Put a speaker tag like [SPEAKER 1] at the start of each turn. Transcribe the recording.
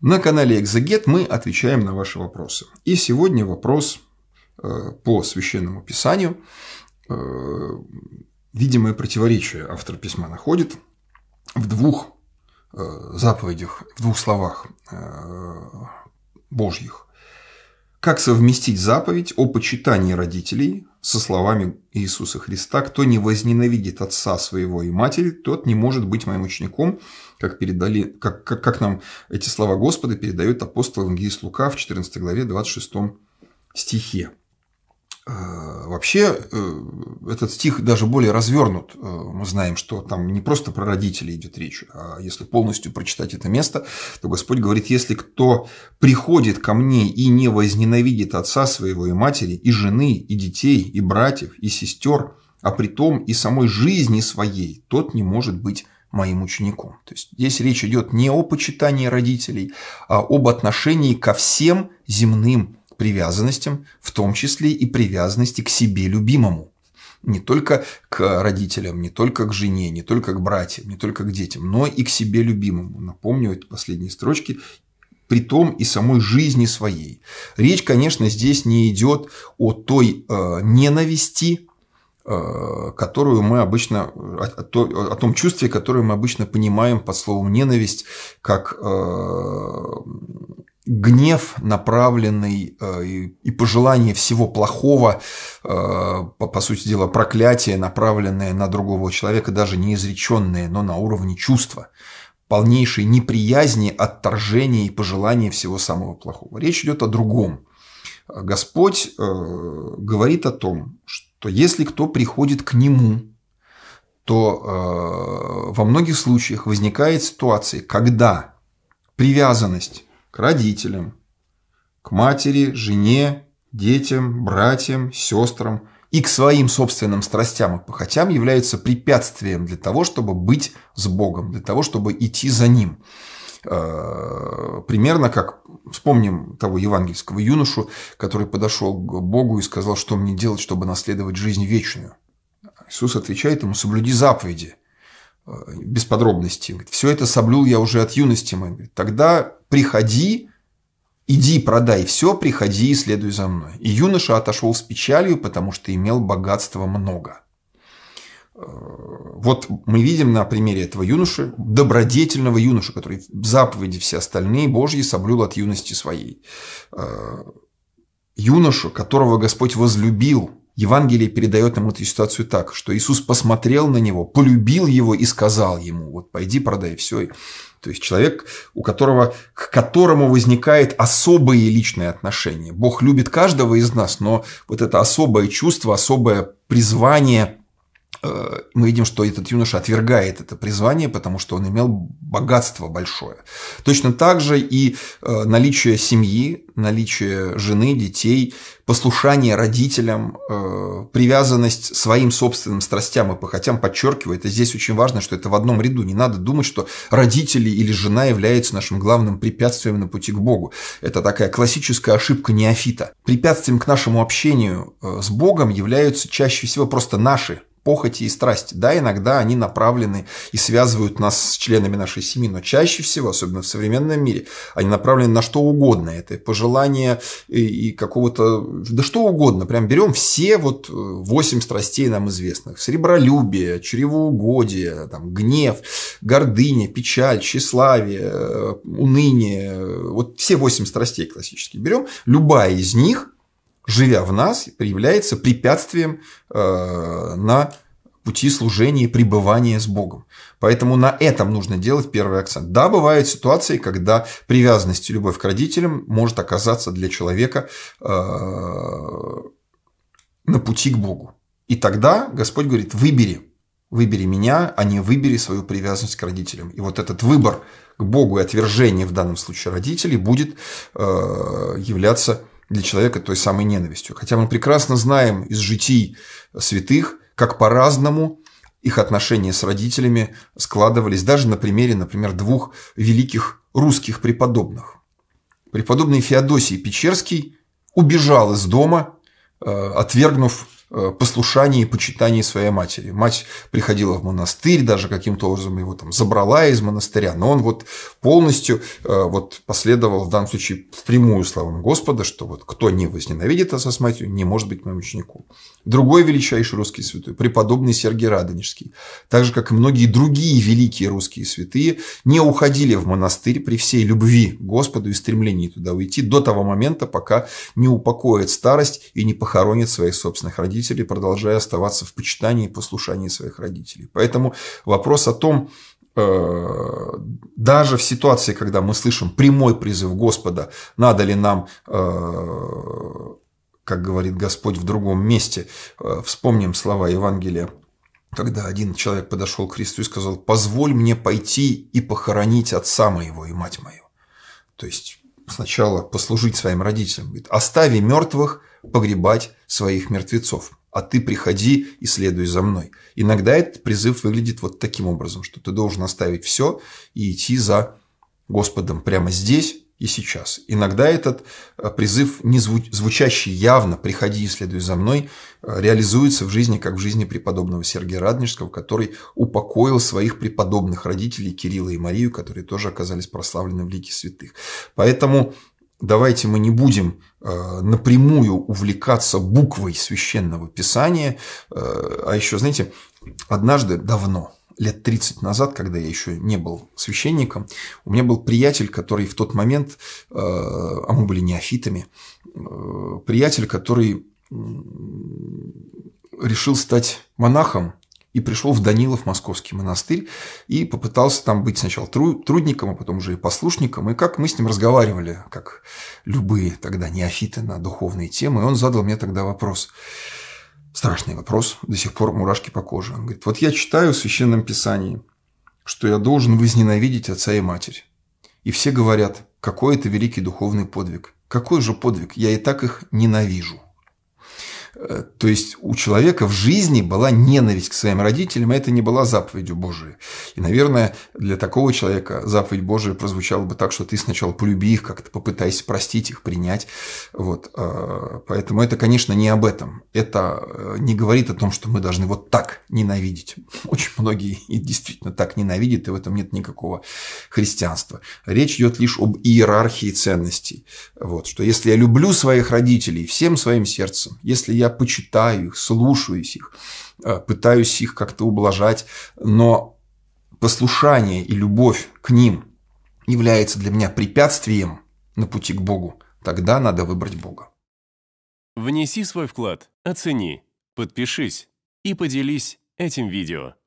[SPEAKER 1] На канале Экзегет мы отвечаем на ваши вопросы. И сегодня вопрос э, по священному писанию. Э, видимое противоречие автор письма находит в двух э, заповедях, в двух словах Божьих. Как совместить заповедь о почитании родителей со словами Иисуса Христа «Кто не возненавидит отца своего и матери, тот не может быть моим учеником», как, передали, как, как, как нам эти слова Господа передает апостол Евангелист Лука в 14 главе 26 стихе. Э, вообще э, этот стих даже более развернут. Э, мы знаем, что там не просто про родителей идет речь, а если полностью прочитать это место, то Господь говорит, если кто приходит ко мне и не возненавидит отца своего и матери, и жены, и детей, и братьев, и сестер, а при том и самой жизни своей, тот не может быть моим учеником. То есть здесь речь идет не о почитании родителей, а об отношении ко всем земным привязанностям, в том числе и привязанности к себе любимому. Не только к родителям, не только к жене, не только к братьям, не только к детям, но и к себе любимому. Напомню эти последние строчки при том и самой жизни своей. Речь, конечно, здесь не идет о той э, ненависти, э, которую мы обычно, о, о, о том чувстве, которое мы обычно понимаем под словом ненависть, как э, гнев, направленный э, и пожелание всего плохого, э, по сути дела проклятие, направленное на другого человека, даже не изреченное, но на уровне чувства полнейшей неприязни, отторжения и пожелания всего самого плохого. Речь идет о другом. Господь э, говорит о том, что если кто приходит к Нему, то во многих случаях возникает ситуация, когда привязанность к родителям, к матери, жене, детям, братьям, сестрам и к своим собственным страстям и похотям является препятствием для того, чтобы быть с Богом, для того, чтобы идти за Ним. Э, примерно как вспомним того евангельского юношу, который подошел к Богу и сказал, что мне делать, чтобы наследовать жизнь вечную. Иисус отвечает ему, соблюди заповеди. Э, без подробностей. Говорит, все это соблюл я уже от юности моей. Говорит, тогда приходи, иди продай все, приходи и следуй за мной. И юноша отошел с печалью, потому что имел богатства много. Э, вот мы видим на примере этого юноши, добродетельного юноши, который заповеди все остальные Божьи соблюл от юности своей. Э, юношу, которого Господь возлюбил, Евангелие передает нам эту ситуацию так, что Иисус посмотрел на него, полюбил его и сказал ему, вот пойди продай все. То есть человек, у которого, к которому возникает особые личные отношения. Бог любит каждого из нас, но вот это особое чувство, особое призвание э, – мы видим, что этот юноша отвергает это призвание, потому что он имел богатство большое. Точно так же и э, наличие семьи, наличие жены, детей, послушание родителям, э, привязанность своим собственным страстям и похотям, подчеркивает. это здесь очень важно, что это в одном ряду. Не надо думать, что родители или жена являются нашим главным препятствием на пути к Богу. Это такая классическая ошибка неофита. Препятствием к нашему общению э, с Богом являются чаще всего просто наши похоти и страсти. Да, иногда они направлены и связывают нас с членами нашей семьи, но чаще всего, особенно в современном мире, они направлены на что угодно. Это пожелание и, какого-то, да что угодно. Прям берем все вот э, восемь страстей нам известных. Сребролюбие, чревоугодие, там, гнев, гордыня, печаль, тщеславие, э, уныние. Вот все восемь страстей классические берем. Любая из них – живя в нас, является препятствием э, на пути служения и пребывания с Богом. Поэтому на этом нужно делать первый акцент. Да, бывают ситуации, когда привязанность и любовь к родителям может оказаться для человека э, на пути к Богу. И тогда Господь говорит, выбери, выбери меня, а не выбери свою привязанность к родителям. И вот этот выбор к Богу и отвержение в данном случае родителей будет э, являться для человека той самой ненавистью. Хотя мы прекрасно знаем из житий святых, как по-разному их отношения с родителями складывались даже на примере, например, двух великих русских преподобных. Преподобный Феодосий Печерский убежал из дома, э, отвергнув Э, послушании и почитании своей матери. Мать приходила в монастырь, даже каким-то образом его там забрала из монастыря, но он вот полностью э, вот последовал в данном случае в прямую словам Господа, что вот кто не возненавидит отца с матерью, не может быть моим учеником. Другой величайший русский святой, преподобный Сергий Радонежский, так же, как и многие другие великие русские святые, не уходили в монастырь при всей любви к Господу и стремлении туда уйти до того момента, пока не упокоит старость и не похоронит своих собственных родителей родителей, продолжая оставаться в почитании и послушании своих родителей. Поэтому вопрос о том, э, даже в ситуации, когда мы слышим прямой призыв Господа, надо ли нам э, как говорит Господь в другом месте. Э, вспомним слова Евангелия, когда один человек подошел к Христу и сказал, «Позволь мне пойти и похоронить отца моего и мать мою». То есть сначала послужить своим родителям. Говорит, «Остави мертвых, погребать своих мертвецов. А ты приходи и следуй за мной. Иногда этот призыв выглядит вот таким образом, что ты должен оставить все и идти за Господом прямо здесь и сейчас. Иногда этот э, призыв, не звучащий явно «приходи и следуй за мной», э, реализуется в жизни, как в жизни преподобного Сергия Радонежского, который упокоил своих преподобных родителей Кирилла и Марию, которые тоже оказались прославлены в лике святых. Поэтому давайте мы не будем э, напрямую увлекаться буквой священного писания. Э, а еще, знаете, однажды давно, лет 30 назад, когда я еще не был священником, у меня был приятель, который в тот момент, э, а мы были неофитами, приятель, который решил стать монахом и пришел в Данилов Московский монастырь и попытался там быть сначала трудником, а потом уже и послушником. И как мы с ним разговаривали, как любые тогда неофиты на духовные темы, и он задал мне тогда вопрос. Страшный вопрос, до сих пор мурашки по коже. Он говорит, вот я читаю в Священном Писании, что я должен возненавидеть отца и матерь. И все говорят, какой это великий духовный подвиг. Какой же подвиг? Я и так их ненавижу. Э, то есть у человека в жизни была ненависть к своим родителям, и а это не была заповедью Божией. И, наверное, для такого человека заповедь Божия прозвучала бы так, что ты сначала полюби их, как-то попытайся простить их, принять. Вот. Э, поэтому это, конечно, не об этом. Это э, не говорит о том, что мы должны вот так ненавидеть. Очень многие действительно так ненавидят, и в этом нет никакого христианства. Речь идет лишь об иерархии ценностей. Вот. Что если я люблю своих родителей всем своим сердцем, если я почитаю их, слушаюсь их, э, пытаюсь их как-то ублажать, но послушание и любовь к ним является для меня препятствием на пути к Богу, тогда надо выбрать Бога. Внеси свой вклад, оцени, подпишись и поделись этим видео.